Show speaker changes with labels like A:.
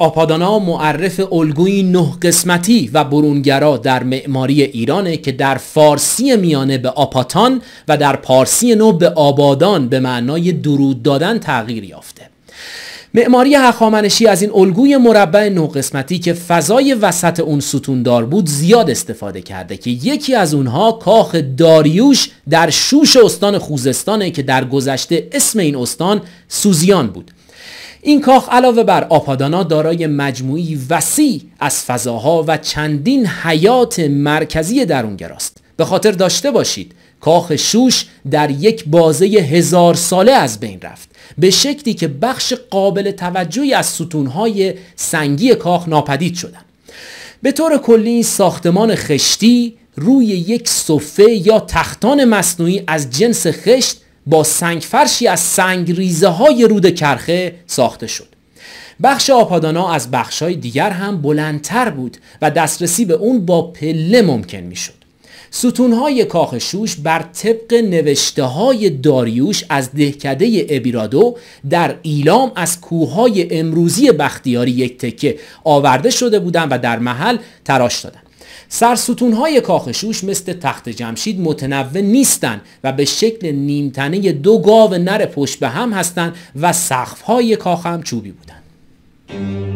A: آپادانا معرف الگوی نه قسمتی و برونگرا در معماری ایرانه که در فارسی میانه به آپاتان و در پارسی نو به آبادان به معنای درود دادن تغییر یافته معماری هخامنشی از این الگوی مربع نه قسمتی که فضای وسط اون ستوندار بود زیاد استفاده کرده که یکی از اونها کاخ داریوش در شوش استان خوزستانه که در گذشته اسم این استان سوزیان بود این کاخ علاوه بر آپادانا دارای مجموعی وسیع از فضاها و چندین حیات مرکزی درونگراست به خاطر داشته باشید کاخ شوش در یک بازه هزار ساله از بین رفت به شکلی که بخش قابل توجهی از ستونهای سنگی کاخ ناپدید شدن به طور کلی ساختمان خشتی روی یک صفه یا تختان مصنوعی از جنس خشت با سنگ فرشی از سنگ ریزه های رود کرخه ساخته شد بخش آپادانا از بخش های دیگر هم بلندتر بود و دسترسی به اون با پله ممکن ستون های کاخ شوش بر طبق نوشته های داریوش از دهکده ابیرادو در ایلام از کوههای امروزی بختیاری یک تکه آورده شده بودند و در محل تراش دادند. سرستونهای کاخشوش مثل تخت جمشید متنوع نیستند و به شکل نیمتنه دو گاو نر پشت به هم هستند و های کاخ هم چوبی بودند.